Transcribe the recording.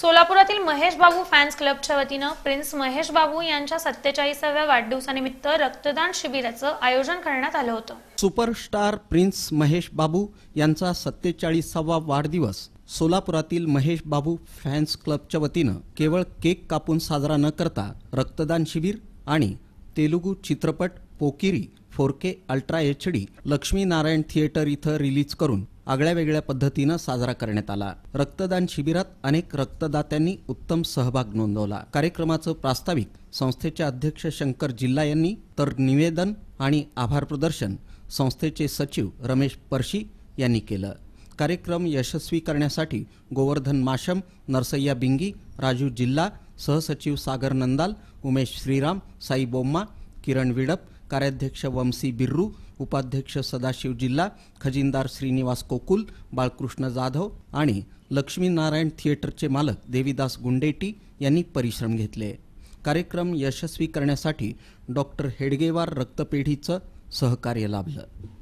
सोलापुरातील महेश बाबू fans क्लबच्या वतीनं prince Mahesh बाबू यांच्या सत्तेचाळीसाव्या वाढदिवसानिमित्त रक्तदान शिबिराचं आयोजन करण्यात आलं होतं सुपरस्टार प्रिन्स महेश बाबू यांचा सत्तेचाळीसावा वाढदिवस सोलापुरातील महेश बाबू फॅन्स क्लबच्या वतीनं केवळ केक कापून साजरा न करता रक्तदान शिबिर आणि तेलुगू चित्रपट Pokiri four ultra H D Lakshminarayan theatre इथं रिलीज करून आगळ्या वेगळ्या पद्धतीनं साजरा करण्यात आला रक्तदान शिबिरात अनेक रक्तदात्यांनी उत्तम सहभाग नोंदवला कार्यक्रमाचं प्रास्ताविक संस्थेचे अध्यक्ष शंकर जिल्हा यांनी तर निवेदन आणि आभार प्रदर्शन संस्थेचे सचिव रमेश परशी यांनी केलं कार्यक्रम यशस्वी करण्यासाठी गोवर्धन माशम नरसय्या बिंगी राजू जिल्हा सहसचिव सागर नंदाल उमेश श्रीराम साई बोम्मा किरण विडप कार्याध्यक्ष वंशी बिर्रू उपाध्यक्ष सदाशिव जिल्हा खजिनदार श्रीनिवास कोकुल बाळकृष्ण जाधव आणि लक्ष्मीनारायण थिएटरचे मालक देवीदास गुंडेटी यांनी परिश्रम घेतले कार्यक्रम यशस्वी करण्यासाठी डॉक्टर हेडगेवार रक्तपेढीचं सहकार्य लाभलं